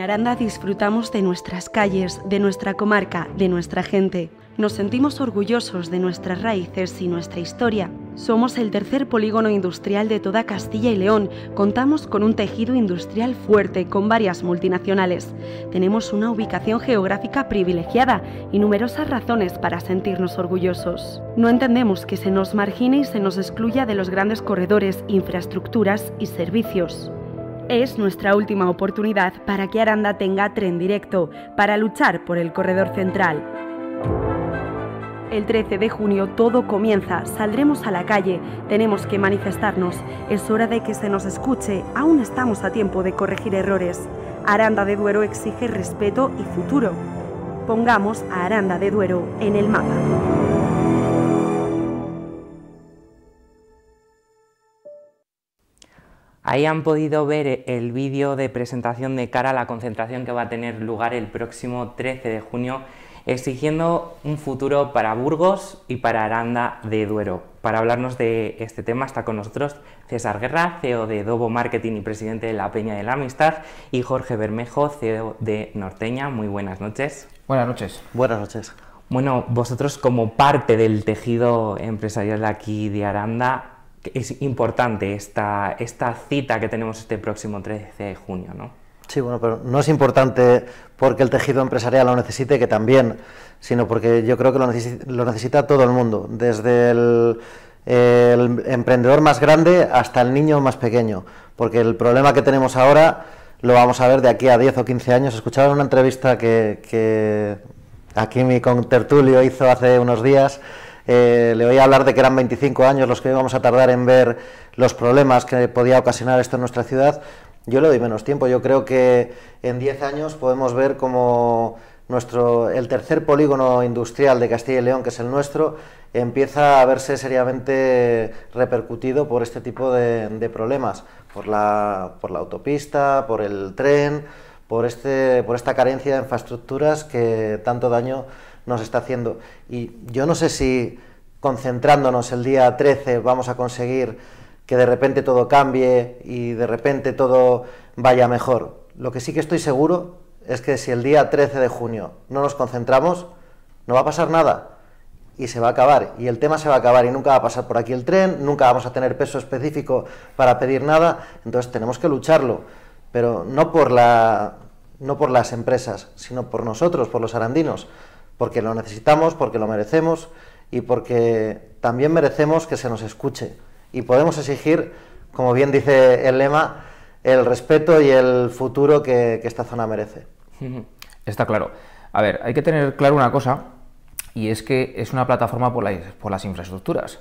Aranda disfrutamos de nuestras calles, de nuestra comarca, de nuestra gente. Nos sentimos orgullosos de nuestras raíces y nuestra historia. Somos el tercer polígono industrial de toda Castilla y León. Contamos con un tejido industrial fuerte con varias multinacionales. Tenemos una ubicación geográfica privilegiada y numerosas razones para sentirnos orgullosos. No entendemos que se nos margine y se nos excluya de los grandes corredores, infraestructuras y servicios es nuestra última oportunidad para que Aranda tenga tren directo para luchar por el corredor central. El 13 de junio todo comienza, saldremos a la calle, tenemos que manifestarnos, es hora de que se nos escuche, aún estamos a tiempo de corregir errores. Aranda de Duero exige respeto y futuro. Pongamos a Aranda de Duero en el mapa. Ahí han podido ver el vídeo de presentación de cara a la concentración que va a tener lugar el próximo 13 de junio, exigiendo un futuro para Burgos y para Aranda de Duero. Para hablarnos de este tema está con nosotros César Guerra, CEO de Dobo Marketing y presidente de la Peña de la Amistad, y Jorge Bermejo, CEO de Norteña. Muy buenas noches. Buenas noches. Buenas noches. Bueno, vosotros como parte del tejido empresarial aquí de Aranda, es importante esta, esta cita que tenemos este próximo 13 de junio, ¿no? Sí, bueno, pero no es importante porque el tejido empresarial lo necesite, que también, sino porque yo creo que lo, necesita, todo el mundo, desde el, emprendedor más grande hasta el niño más pequeño, porque el problema que tenemos ahora lo vamos a ver de aquí a 10 o 15 años. Escuchaba una entrevista que, que aquí mi contertulio hizo hace unos días eh, le voy a hablar de que eran 25 años los que íbamos a tardar en ver los problemas que podía ocasionar esto en nuestra ciudad. Yo le doy menos tiempo. Yo creo que en 10 años podemos ver como nuestro, el tercer polígono industrial de Castilla y León, que es el nuestro, empieza a verse seriamente repercutido por este tipo de, de problemas, por la, por la autopista, por el tren, por, este, por esta carencia de infraestructuras que tanto daño nos está haciendo. Y yo no sé si concentrándonos el día 13 vamos a conseguir que de repente todo cambie y de repente todo vaya mejor. Lo que sí que estoy seguro es que si el día 13 de junio no nos concentramos, no va a pasar nada y se va a acabar. Y el tema se va a acabar y nunca va a pasar por aquí el tren, nunca vamos a tener peso específico para pedir nada, entonces tenemos que lucharlo, pero no por, la, no por las empresas, sino por nosotros, por los arandinos porque lo necesitamos, porque lo merecemos y porque también merecemos que se nos escuche. Y podemos exigir, como bien dice el lema, el respeto y el futuro que, esta zona merece. Está claro. A ver, hay que tener claro una cosa, y es que es una plataforma por, las infraestructuras,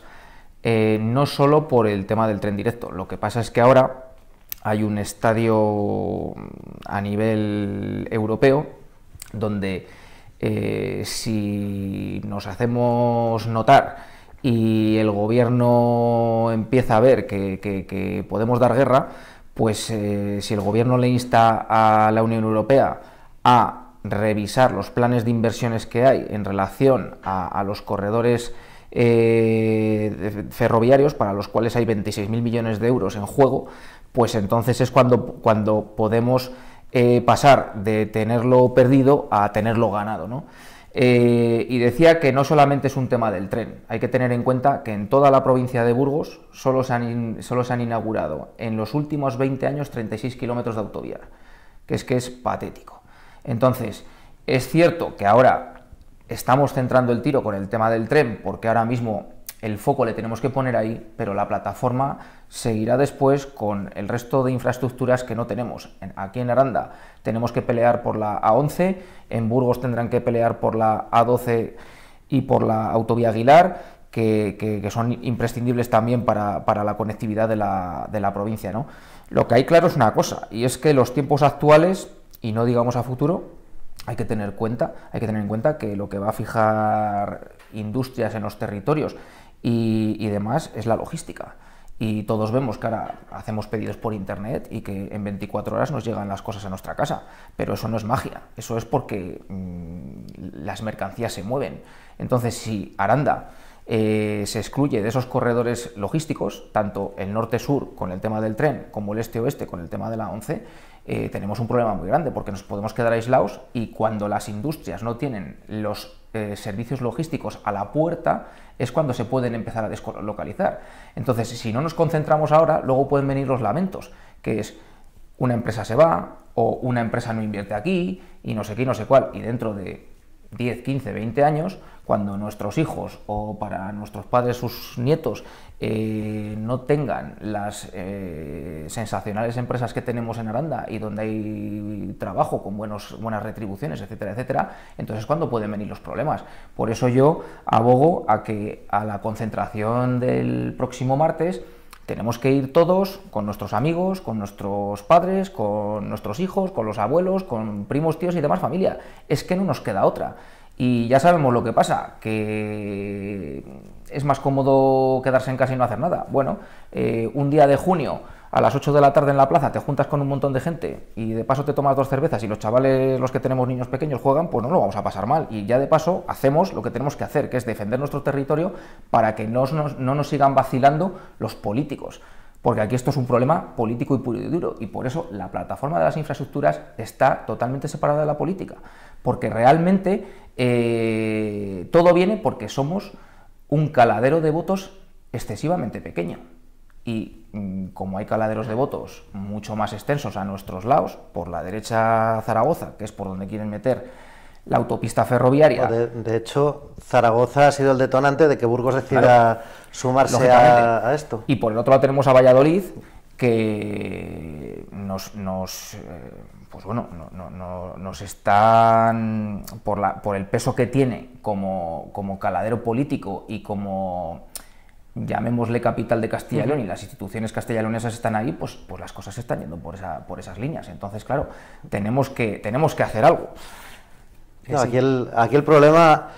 eh, no solo por el tema del tren directo. Lo que pasa es que ahora hay un estadio a nivel europeo donde eh, si nos hacemos notar y el gobierno empieza a ver que, podemos dar guerra, pues eh, si el gobierno le insta a la Unión Europea a revisar los planes de inversiones que hay en relación a, los corredores eh, ferroviarios, para los cuales hay 26.000 millones de euros en juego, pues entonces es cuando, cuando podemos eh, pasar de tenerlo perdido a tenerlo ganado. ¿no? Eh, y decía que no solamente es un tema del tren, hay que tener en cuenta que en toda la provincia de Burgos solo se han, solo se han inaugurado en los últimos 20 años 36 kilómetros de autovía, que es que es patético. Entonces, es cierto que ahora estamos centrando el tiro con el tema del tren, porque ahora mismo el foco le tenemos que poner ahí, pero la plataforma seguirá después con el resto de infraestructuras que no tenemos. Aquí en Aranda tenemos que pelear por la A11, en Burgos tendrán que pelear por la A12 y por la autovía Aguilar, que, son imprescindibles también para, la conectividad de la, provincia. ¿no? Lo que hay claro es una cosa, y es que los tiempos actuales, y no digamos a futuro, hay que tener cuenta, hay que tener en cuenta que lo que va a fijar industrias en los territorios y, demás es la logística. Y todos vemos que ahora hacemos pedidos por internet y que en 24 horas nos llegan las cosas a nuestra casa. Pero eso no es magia, eso es porque mm, las mercancías se mueven. Entonces, si Aranda eh, se excluye de esos corredores logísticos, tanto el norte-sur con el tema del tren como el este-oeste con el tema de la 11, eh, tenemos un problema muy grande porque nos podemos quedar aislados y cuando las industrias no tienen los eh, servicios logísticos a la puerta es cuando se pueden empezar a deslocalizar. Entonces, si no nos concentramos ahora, luego pueden venir los lamentos, que es una empresa se va o una empresa no invierte aquí y no sé qué, no sé cuál, y dentro de 10, 15, 20 años, cuando nuestros hijos o para nuestros padres sus nietos eh, no tengan las eh, sensacionales empresas que tenemos en Aranda y donde hay trabajo con buenos, buenas retribuciones, etcétera, etcétera, entonces cuando pueden venir los problemas. Por eso yo abogo a que a la concentración del próximo martes tenemos que ir todos con nuestros amigos, con nuestros padres, con nuestros hijos, con los abuelos, con primos, tíos y demás familia. Es que no nos queda otra. Y ya sabemos lo que pasa, que es más cómodo quedarse en casa y no hacer nada. Bueno, eh, un día de junio a las 8 de la tarde en la plaza te juntas con un montón de gente y de paso te tomas dos cervezas y los chavales, los que tenemos niños pequeños, juegan, pues no lo vamos a pasar mal. Y ya de paso hacemos lo que tenemos que hacer, que es defender nuestro territorio para que no nos, no nos sigan vacilando los políticos. Porque aquí esto es un problema político y puro y duro. Y por eso la plataforma de las infraestructuras está totalmente separada de la política. Porque realmente eh, todo viene porque somos un caladero de votos excesivamente pequeño. Y mm, como hay caladeros de votos mucho más extensos a nuestros lados, por la derecha Zaragoza, que es por donde quieren meter la autopista ferroviaria. De, hecho, Zaragoza ha sido el detonante de que Burgos decida sumarse a, a, esto. Y por el otro lado tenemos a Valladolid, que eh, pues nos, están, por, la, por el peso que tiene como, caladero político y como llamémosle capital de Castilla y León y las instituciones castellonesas están ahí, pues, pues las cosas se están yendo por, esa, por esas líneas. Entonces, claro, tenemos que, tenemos que hacer algo. aquí, el, aquí el problema...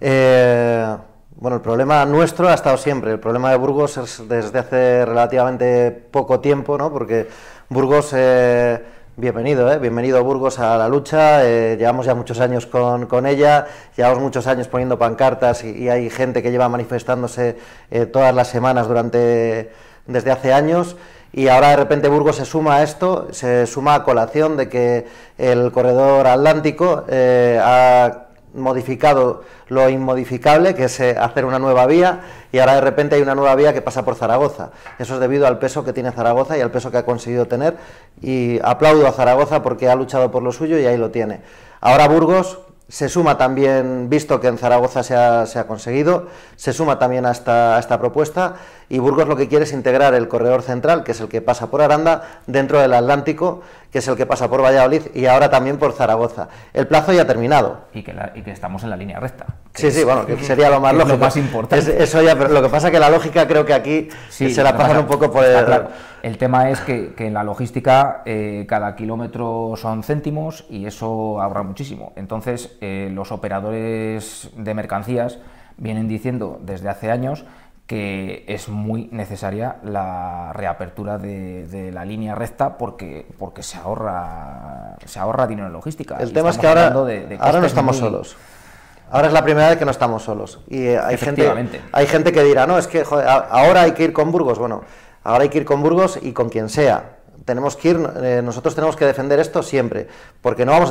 Eh, bueno, el problema nuestro ha estado siempre. El problema de Burgos es desde hace relativamente poco tiempo, ¿no? Porque Burgos, eh, bienvenido, ¿eh? Bienvenido Burgos a la lucha. Eh, llevamos ya muchos años con, con, ella, llevamos muchos años poniendo pancartas y, hay gente que lleva manifestándose eh, todas las semanas durante desde hace años y ahora de repente Burgos se suma a esto, se suma a colación de que el corredor atlántico eh, ha modificado lo inmodificable, que es eh, hacer una nueva vía, y ahora de repente hay una nueva vía que pasa por Zaragoza. Eso es debido al peso que tiene Zaragoza y al peso que ha conseguido tener, y aplaudo a Zaragoza porque ha luchado por lo suyo y ahí lo tiene. Ahora Burgos, se suma también, visto que en Zaragoza se ha, conseguido, se suma también a esta, propuesta y Burgos lo que quiere es integrar el corredor central, que es el que pasa por Aranda, dentro del Atlántico, que es el que pasa por Valladolid y ahora también por Zaragoza. El plazo ya ha terminado. Y que, estamos en la línea recta. Sí, sí, bueno, sería lo más lógico. Lo más importante. eso ya, lo que pasa es que la lógica creo que aquí se la pasan un poco por el... El tema es que, en la logística eh, cada kilómetro son céntimos y eso ahorra muchísimo. Entonces eh, los operadores de mercancías vienen diciendo desde hace años que es muy necesaria la reapertura de, la línea recta porque, porque se ahorra se ahorra dinero en logística. El tema es que ahora, no estamos solos. Ahora es la primera vez que no estamos solos. Y eh, hay gente, hay gente que dirá, no, es que ahora hay que ir con Burgos. Bueno, Ahora hay que ir con Burgos y con quien sea. Tenemos que ir, eh, nosotros tenemos que defender esto siempre, porque no vamos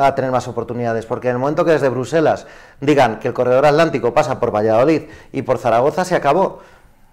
a a tener más oportunidades, porque en el momento que desde Bruselas digan que el corredor atlántico pasa por Valladolid y por Zaragoza, se acabó.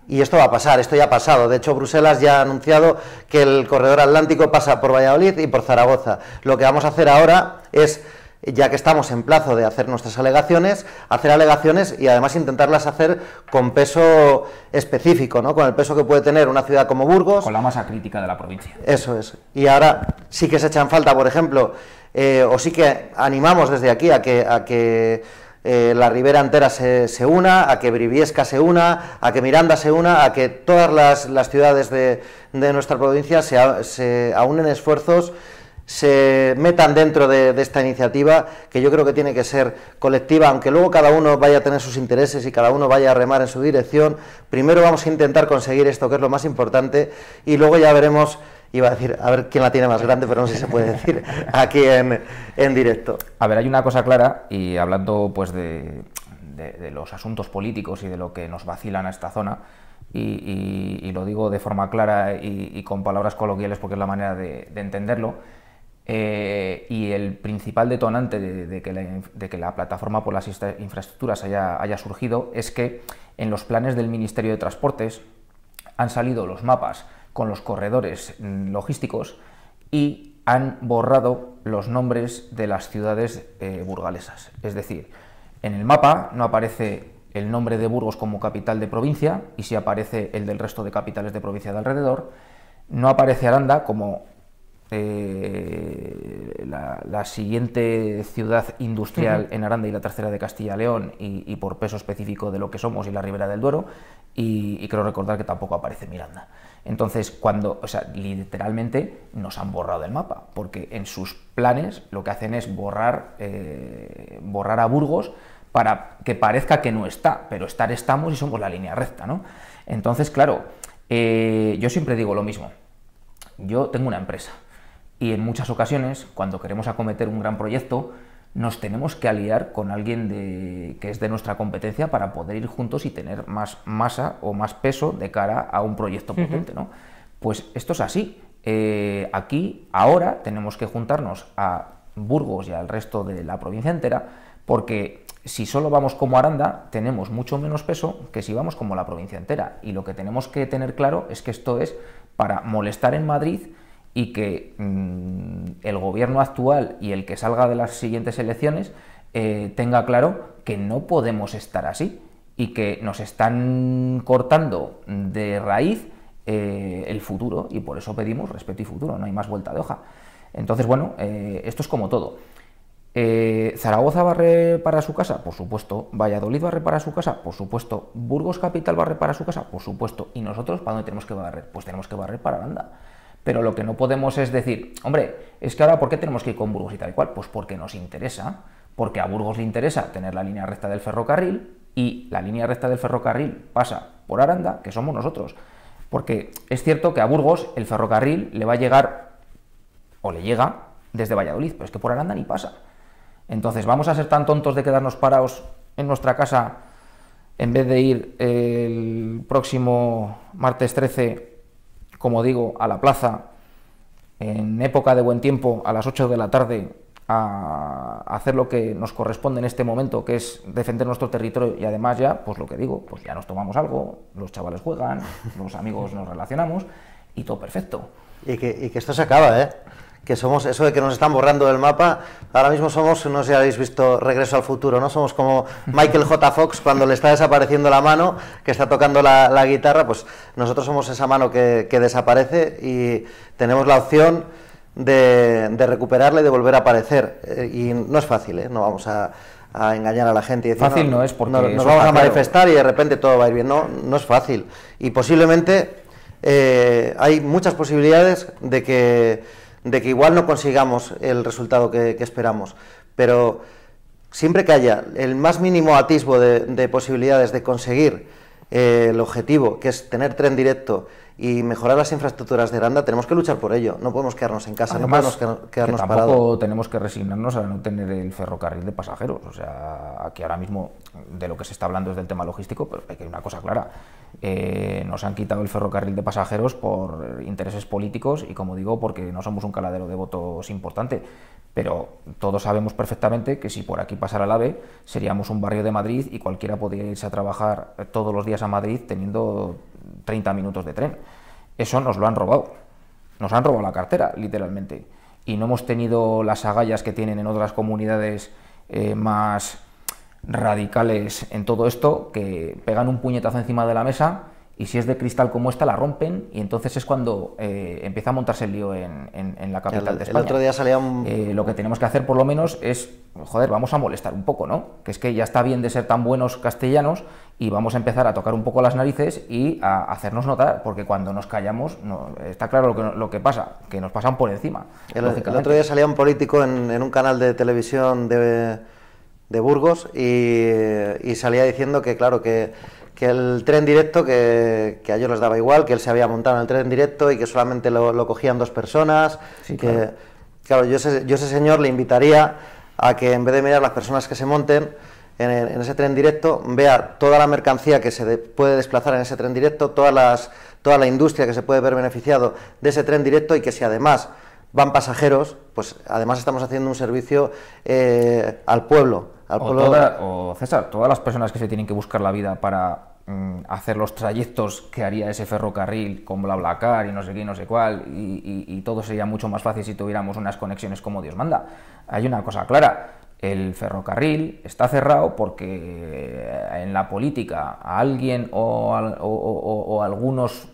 Y esto va a pasar, esto ya ha pasado. De hecho, Bruselas ya ha anunciado que el corredor atlántico pasa por Valladolid y por Zaragoza. Lo que vamos a hacer ahora es ya que estamos en plazo de hacer nuestras alegaciones, hacer alegaciones y además intentarlas hacer con peso específico, ¿no? con el peso que puede tener una ciudad como Burgos. Con la masa crítica de la provincia. Eso es. Y ahora sí que se echan falta, por ejemplo, eh, o sí que animamos desde aquí a que, a que eh, la Ribera entera se, se, una, a que Briviesca se una, a que Miranda se una, a que todas las, ciudades de, nuestra provincia se, a, se esfuerzos se metan dentro de, esta iniciativa, que yo creo que tiene que ser colectiva, aunque luego cada uno vaya a tener sus intereses y cada uno vaya a remar en su dirección. Primero vamos a intentar conseguir esto, que es lo más importante, y luego ya veremos, iba a decir, a ver quién la tiene más grande, pero no sé si se puede decir aquí en, directo. A ver, hay una cosa clara, y hablando pues de, los asuntos políticos y de lo que nos vacilan a esta zona, y, y, lo digo de forma clara y, con palabras coloquiales porque es la manera de entenderlo, eh, y el principal detonante de, que la, plataforma por las infraestructuras haya, surgido es que en los planes del Ministerio de Transportes han salido los mapas con los corredores mm, logísticos y han borrado los nombres de las ciudades eh, burgalesas. Es decir, en el mapa no aparece el nombre de Burgos como capital de provincia y si aparece el del resto de capitales de provincia de alrededor, no aparece Aranda como eh, la, siguiente ciudad industrial en Aranda y la tercera de Castilla León, y, por peso específico de lo que somos, y la Ribera del Duero, y, quiero creo recordar que tampoco aparece Miranda. Entonces, cuando, o sea, literalmente nos han borrado del mapa, porque en sus planes lo que hacen es borrar, eh, borrar a Burgos para que parezca que no está, pero estar estamos y somos la línea recta, ¿no? Entonces, claro, eh, yo siempre digo lo mismo. Yo tengo una empresa y en muchas ocasiones, cuando queremos acometer un gran proyecto, nos tenemos que aliar con alguien que es de nuestra competencia para poder ir juntos y tener más masa o más peso de cara a un proyecto potente. ¿no? Pues esto es así. Eh, aquí, ahora, tenemos que juntarnos a Burgos y al resto de la provincia entera, porque si solo vamos como Aranda, tenemos mucho menos peso que si vamos como la provincia entera. Y lo que tenemos que tener claro es que esto es para molestar en Madrid y que mm, el gobierno actual y el que salga de las siguientes elecciones eh, tenga claro que no podemos estar así y que nos están cortando de raíz eh, el futuro y por eso pedimos respeto y futuro, no hay más vuelta de hoja. Entonces, bueno, eh, esto es como todo. ¿Zaragoza va a reparar su casa? Por supuesto. ¿Valladolid va a reparar su casa? Por supuesto. ¿Burgos Capital va a reparar su casa? Por supuesto. ¿Y nosotros para dónde tenemos que barrer? Pues tenemos que barrer para Aranda. Pero lo que no podemos es decir, hombre, es que ahora ¿por qué tenemos que ir con Burgos y tal y cual? Pues porque nos interesa, porque a Burgos le interesa tener la línea recta del ferrocarril y la línea recta del ferrocarril pasa por Aranda, que somos nosotros. Porque es cierto que a Burgos el ferrocarril le va a llegar o le llega desde Valladolid, pero es que por Aranda ni pasa. Entonces, ¿vamos a ser tan tontos de quedarnos parados en nuestra casa en vez de ir el próximo martes 13 como digo, a la plaza en época de buen tiempo a las 8 de la tarde a hacer lo que nos corresponde en este momento, que es defender nuestro territorio y además ya, pues lo que digo, pues ya nos tomamos algo, los chavales juegan, los amigos nos relacionamos y todo perfecto. Y que, y que esto se acaba, ¿eh? que somos, eso de que nos están borrando del mapa, ahora mismo somos, no sé si habéis visto Regreso al Futuro, ¿no? Somos como Michael J. Fox cuando le está desapareciendo la mano, que está tocando la, guitarra, pues nosotros somos esa mano que, desaparece y tenemos la opción de, de, recuperarla y de volver a aparecer. Eh, y no es fácil, ¿eh? No vamos a engañar a la gente y decir, fácil no, es porque no, nos vamos a manifestar y de repente todo va a ir bien. No, no es fácil. Y posiblemente eh, hay muchas posibilidades de que de que igual no consigamos el resultado que, esperamos, pero siempre que haya el más mínimo atisbo de, posibilidades de conseguir eh, el objetivo, que es tener tren directo y mejorar las infraestructuras de Aranda, tenemos que luchar por ello. No podemos quedarnos en casa, no podemos quedarnos que tampoco tenemos que resignarnos a no tener el ferrocarril de pasajeros. O sea, aquí ahora mismo de lo que se está hablando es del tema logístico, pero hay que una cosa clara. Eh, nos han quitado el ferrocarril de pasajeros por intereses políticos y, como digo, porque no somos un caladero de votos importante. Pero todos sabemos perfectamente que si por aquí pasara el AVE, seríamos un barrio de Madrid y cualquiera podría irse a trabajar todos los días a Madrid teniendo 30 minutos de tren. Eso nos lo han robado. Nos han robado la cartera, literalmente. Y no hemos tenido las agallas que tienen en otras comunidades eh, más radicales en todo esto que pegan un puñetazo encima de la mesa y si es de cristal como esta la rompen y entonces es cuando eh, empieza a montarse el lío en, la capital de España. otro día salía un... Eh, lo que tenemos que hacer por lo menos es, joder, vamos a molestar un poco, ¿no? Que es que ya está bien de ser tan buenos castellanos y vamos a empezar a tocar un poco las narices y a hacernos notar, porque cuando nos callamos no, está claro lo que, lo que pasa, que nos pasan por encima. El, el otro día salía un político en un canal de televisión de de Burgos y, salía diciendo que, claro, que, el tren directo, que, a ellos les daba igual, que él se había montado en el tren directo y que solamente lo, cogían dos personas. que, claro, yo, ese, yo, ese, señor le invitaría a que en vez de mirar las personas que se monten en, ese tren directo, vea toda la mercancía que se puede desplazar en ese tren directo, todas las, toda la industria que se puede ver beneficiado de ese tren directo y que si además van pasajeros, pues además estamos haciendo un servicio eh, al pueblo o, César, todas las personas que se tienen que buscar la vida para mm, hacer los trayectos que haría ese ferrocarril con BlaBlaCar y no sé qué no sé cuál, y, todo sería mucho más fácil si tuviéramos unas conexiones como Dios manda. Hay una cosa clara, el ferrocarril está cerrado porque eh, en la política a alguien o, o algunos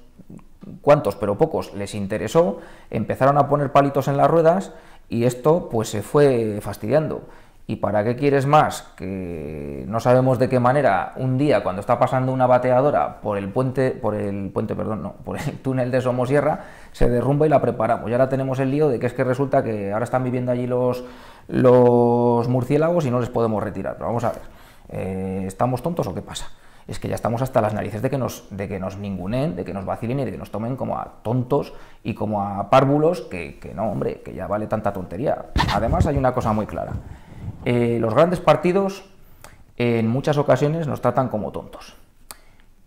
cuantos, pero pocos, les interesó, empezaron a poner palitos en las ruedas y esto pues se fue fastidiando. ¿Y para qué quieres más? Que no sabemos de qué manera un día cuando está pasando una bateadora por el puente, por el puente, perdón, no, por el túnel de Somosierra, se derrumba y la preparamos. Y ahora tenemos el lío de que es que resulta que ahora están viviendo allí los, los murciélagos y no les podemos retirar. Pero vamos a ver, eh, ¿estamos tontos o qué pasa? Es que ya estamos hasta las narices de que nos, de que nos ningunen, de que nos vacilen y de que nos tomen como a tontos y como a párvulos, que, que no, hombre, que ya vale tanta tontería. Además hay una cosa muy clara eh, los grandes partidos en muchas ocasiones nos tratan como tontos.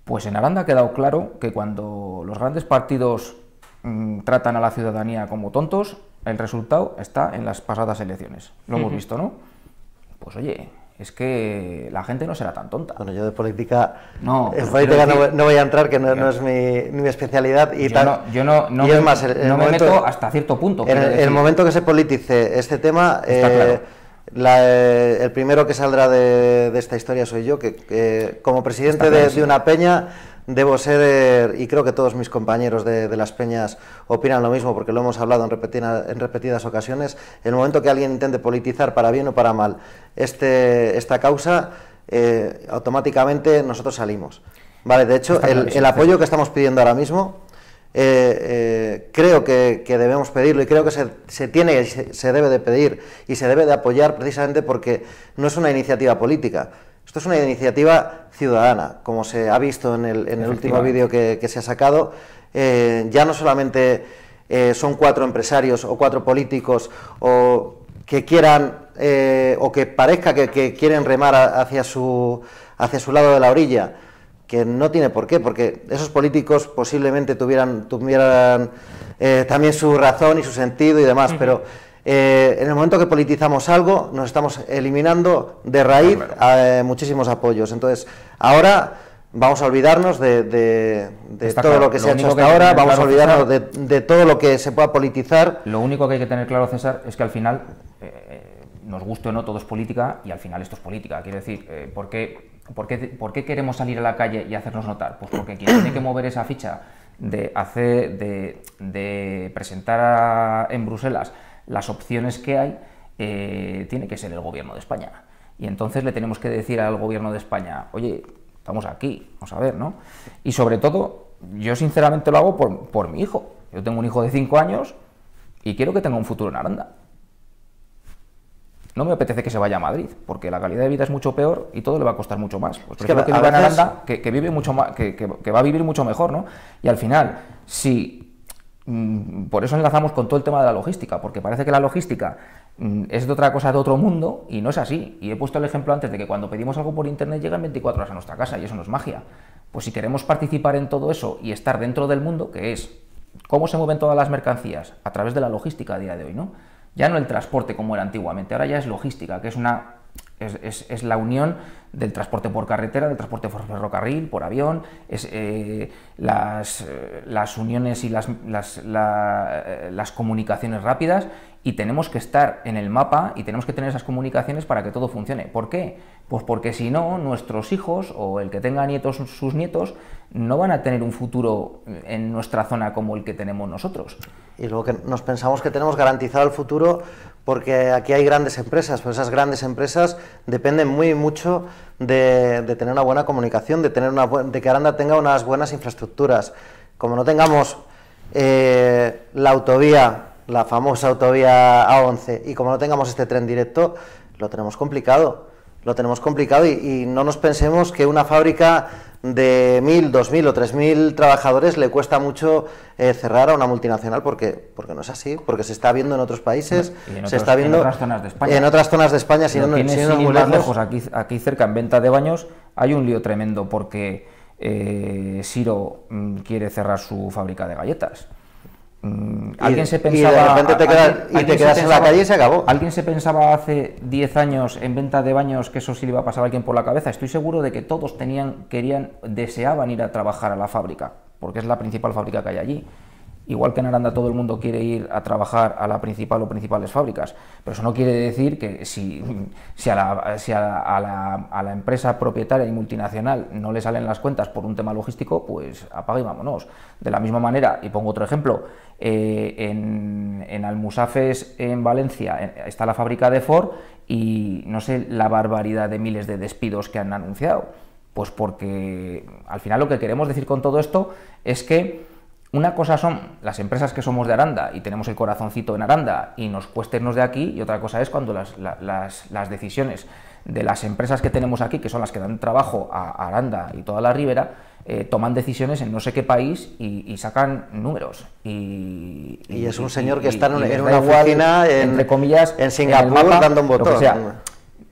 Pues en Aranda ha quedado claro que cuando los grandes partidos mm, tratan a la ciudadanía como tontos, el resultado está en las pasadas elecciones. Lo hemos visto, ¿no? Pues oye, es que la gente no será tan tonta. Bueno, yo de política, no, no, voy a entrar, que no, es mi, especialidad. Y yo no, yo no, no es me, más, meto hasta cierto punto. En el, momento que se politice este tema, eh, claro. Eh, el primero que saldrá de, esta historia soy yo, que, como presidente de, una peña debo ser, y creo que todos mis compañeros de, las peñas opinan lo mismo, porque lo hemos hablado en, repetidas ocasiones, el momento que alguien intente politizar para bien o para mal este, esta causa, eh, automáticamente nosotros salimos. Vale, de hecho, el apoyo que estamos pidiendo ahora mismo eh, eh, creo que, debemos pedirlo y creo que se, tiene y se, debe de pedir y se debe de apoyar precisamente porque no es una iniciativa política. Esto es una iniciativa ciudadana, como se ha visto en el, último vídeo que, se ha sacado. Eh, ya no solamente son cuatro empresarios o cuatro políticos o que quieran o que parezca que, quieren remar hacia su lado de la orilla que no tiene por qué, porque esos políticos posiblemente tuvieran, eh, también su razón y su sentido y demás, pero eh, en el momento que politizamos algo, nos estamos eliminando de raíz a, eh, muchísimos apoyos. Entonces, ahora vamos a olvidarnos de, todo lo que se ha hecho hasta ahora, vamos a olvidarnos de, todo lo que se pueda politizar. Lo único que hay que tener claro, César, es que al final, nos guste o no, todo es política y al final esto es política. Quiero decir, porque ¿Por qué, queremos salir a la calle y hacernos notar? Pues porque quien tiene que mover esa ficha de, hacer, de, presentar en Bruselas las opciones que hay, eh, tiene que ser el gobierno de España. Y entonces le tenemos que decir al gobierno de España, oye, estamos aquí, vamos a ver, ¿no? Y sobre todo, yo sinceramente lo hago por, por mi hijo. Yo tengo un hijo de 5 años y quiero que tenga un futuro en Aranda no me apetece que se vaya a Madrid, porque la calidad de vida es mucho peor y todo le va a costar mucho más. Pues que, que que, vive mucho más, que, va a vivir mucho mejor, ¿no? Y al final, si mm, por eso enlazamos con todo el tema de la logística, porque parece que la logística mm, es de otra cosa, de otro mundo, y no es así. Y he puesto el ejemplo antes de que cuando pedimos algo por internet llegan 24 horas a nuestra casa, y eso no es magia. Pues si queremos participar en todo eso y estar dentro del mundo, que es cómo se mueven todas las mercancías a través de la logística a día de hoy, ¿no? Ya no el transporte como era antiguamente, ahora ya es logística, que es una es, la unión del transporte por carretera, del transporte por ferrocarril, por avión, es, eh, eh, las, uniones y las, eh, las, comunicaciones rápidas y tenemos que estar en el mapa y tenemos que tener esas comunicaciones para que todo funcione. ¿Por qué? Pues porque si no, nuestros hijos o el que tenga nietos, sus nietos, no van a tener un futuro en nuestra zona como el que tenemos nosotros y luego que nos pensamos que tenemos garantizado el futuro porque aquí hay grandes empresas, pero esas grandes empresas dependen muy mucho de, tener una buena comunicación, de, tener una, de que Aranda tenga unas buenas infraestructuras. Como no tengamos eh, la autovía, la famosa autovía A11, y como no tengamos este tren directo, lo tenemos complicado. Lo tenemos complicado y no nos pensemos que una fábrica de mil, dos mil o tres mil trabajadores le cuesta mucho eh, cerrar a una multinacional porque, porque no es así, porque se está viendo en otros países, se está viendo en otras zonas de España. En otras zonas de España, si en muy lejos. Pues aquí, aquí cerca, en venta de baños, hay un lío tremendo porque eh, Siro mm, quiere cerrar su fábrica de galletas. Mm, alguien se pensaba. Y te, quedas en la calle y se acabó. Alguien se pensaba hace 10 años en venta de baños que eso sí le iba a pasar a alguien por la cabeza. Estoy seguro de que todos tenían, querían, deseaban ir a trabajar a la fábrica, porque es la principal fábrica que hay allí. Igual que en Aranda todo el mundo quiere ir a trabajar a la principal o principales fábricas, pero eso no quiere decir que si, a, la, empresa propietaria y multinacional no le salen las cuentas por un tema logístico, pues apaga y vámonos. De la misma manera, y pongo otro ejemplo, eh, en, en, Almusafes, en Valencia, está la fábrica de Ford y no sé la barbaridad de miles de despidos que han anunciado. Pues porque al final lo que queremos decir con todo esto es que una cosa son las empresas que somos de Aranda y tenemos el corazoncito en Aranda y nos cuesta de aquí, y otra cosa es cuando las, decisiones de las empresas que tenemos aquí, que son las que dan trabajo a Aranda y toda la ribera, eh, toman decisiones en no sé qué país y, sacan números. Y, es un señor que está en, una oficina, en, entre comillas, en Singapur, dando un voto.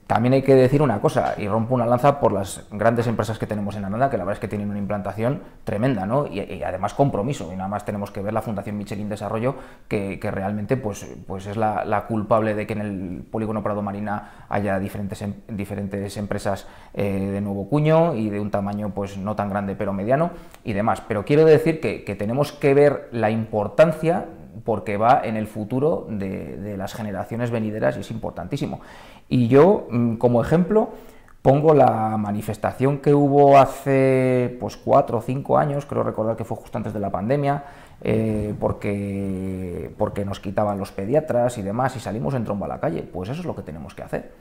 También hay que decir una cosa, y rompo una lanza por las grandes empresas que tenemos en Ananda, que la verdad es que tienen una implantación tremenda, ¿no? Y, además compromiso, y nada más tenemos que ver la Fundación Michelin Desarrollo, que, realmente pues, pues es la, culpable de que en el polígono Prado Marina haya diferentes, em, diferentes empresas eh, de nuevo cuño y de un tamaño pues no tan grande pero mediano y demás. Pero quiero decir que, tenemos que ver la importancia porque va en el futuro de, de, las generaciones venideras y es importantísimo. Y yo, mm, como ejemplo, pongo la manifestación que hubo hace pues cuatro o cinco años, creo recordar que fue justo antes de la pandemia, eh, porque, porque nos quitaban los pediatras y demás y salimos en tromba a la calle. Pues eso es lo que tenemos que hacer.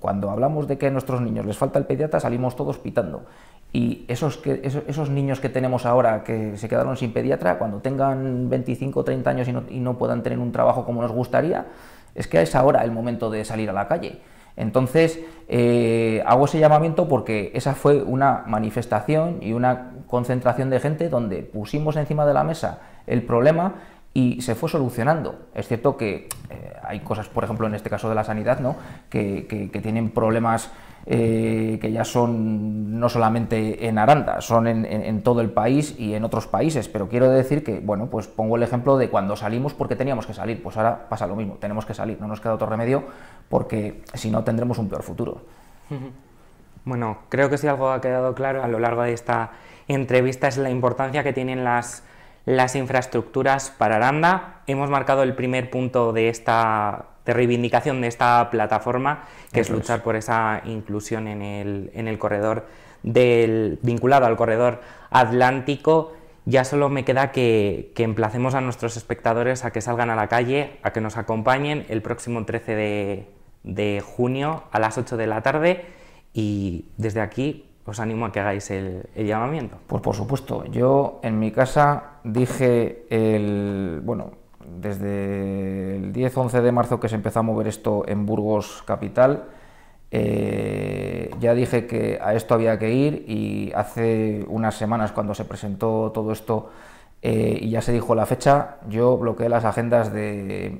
Cuando hablamos de que a nuestros niños les falta el pediatra, salimos todos pitando. Y esos, que, esos, niños que tenemos ahora que se quedaron sin pediatra, cuando tengan 25 o 30 años y no puedan tener un trabajo como nos gustaría, es que es ahora el momento de salir a la calle. Entonces, eh, hago ese llamamiento porque esa fue una manifestación y una concentración de gente donde pusimos encima de la mesa el problema y se fue solucionando. Es cierto que eh, hay cosas, por ejemplo, en este caso de la sanidad, ¿no? que tienen problemas eh, que ya son no solamente en Aranda, son en, todo el país y en otros países, pero quiero decir que, bueno, pues pongo el ejemplo de cuando salimos porque teníamos que salir, pues ahora pasa lo mismo, tenemos que salir, no nos queda otro remedio porque si no tendremos un peor futuro. Bueno, creo que si algo ha quedado claro a lo largo de esta entrevista es la importancia que tienen las, las infraestructuras para Aranda. Hemos marcado el primer punto de esta de reivindicación de esta plataforma, que es luchar por esa inclusión en el, corredor del, vinculado al corredor atlántico. Ya solo me queda que, emplacemos a nuestros espectadores a que salgan a la calle, a que nos acompañen el próximo 13 de, junio a las 8 de la tarde y desde aquí os animo a que hagáis el, el, llamamiento. Pues por supuesto, yo en mi casa dije el bueno desde el 10-11 de marzo que se empezó a mover esto en Burgos Capital, eh, ya dije que a esto había que ir y hace unas semanas cuando se presentó todo esto eh, y ya se dijo la fecha, yo bloqueé las agendas de,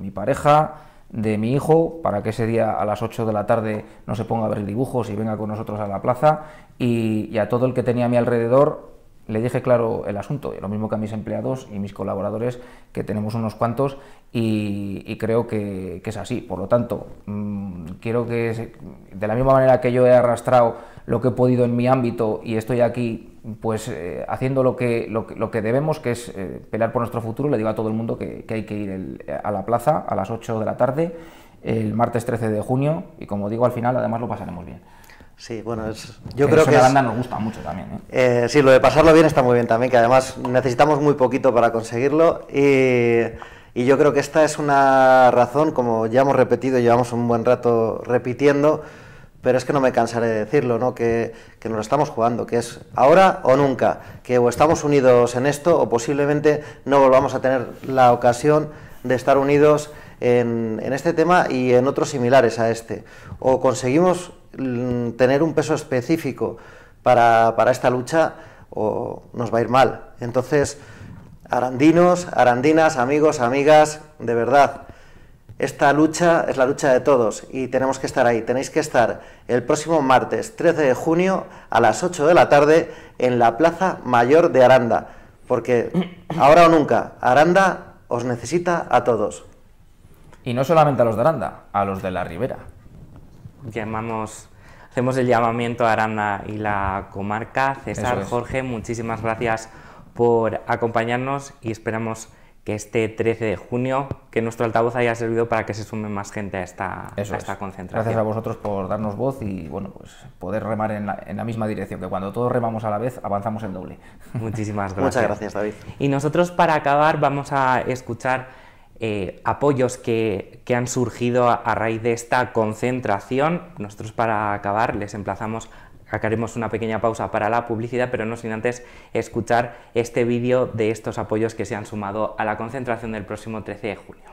mi pareja, de mi hijo, para que ese día a las 8 de la tarde no se ponga a ver dibujos y venga con nosotros a la plaza y a todo el que tenía a mi alrededor le dije claro el asunto, lo mismo que a mis empleados y mis colaboradores, que tenemos unos cuantos, y, creo que, es así. Por lo tanto, mm, quiero que, de la misma manera que yo he arrastrado lo que he podido en mi ámbito y estoy aquí pues eh, haciendo lo que, lo, que debemos, que es eh, pelear por nuestro futuro, le digo a todo el mundo que, hay que ir a la plaza a las 8 de la tarde, el martes 13 de junio, y como digo, al final además lo pasaremos bien. Sí, bueno, es, yo que creo es que... Una banda nos gusta mucho también. ¿eh? ¿eh? sí, lo de pasarlo bien está muy bien también, que además necesitamos muy poquito para conseguirlo y, y, yo creo que esta es una razón, como ya hemos repetido, llevamos un buen rato repitiendo, pero es que no me cansaré de decirlo, ¿no? que, que nos lo estamos jugando, que es ahora o nunca, que o estamos unidos en esto o posiblemente no volvamos a tener la ocasión de estar unidos en, en este tema y en otros similares a este. O conseguimos Mm, tener un peso específico para, para esta lucha o nos va a ir mal. Entonces, arandinos, arandinas, amigos, amigas, de verdad, esta lucha es la lucha de todos y tenemos que estar ahí. Tenéis que estar el próximo martes 13 de junio a las 8 de la tarde en la Plaza Mayor de Aranda, porque ahora o nunca, Aranda os necesita a todos. Y no solamente a los de Aranda, a los de la Ribera llamamos, hacemos el llamamiento a Aranda y la comarca. César, Jorge, muchísimas gracias por acompañarnos y esperamos que este 13 de junio, que nuestro altavoz haya servido para que se sume más gente a esta, a esta concentración. Gracias a vosotros por darnos voz y bueno, pues poder remar en la, misma dirección, que cuando todos remamos a la vez avanzamos en doble. Muchísimas gracias. Muchas gracias, David. Y nosotros para acabar vamos a escuchar eh, apoyos que, han surgido a, raíz de esta concentración. Nosotros para acabar les emplazamos haremos una pequeña pausa para la publicidad, pero no sin antes escuchar este vídeo de estos apoyos que se han sumado a la concentración del próximo 13 de junio.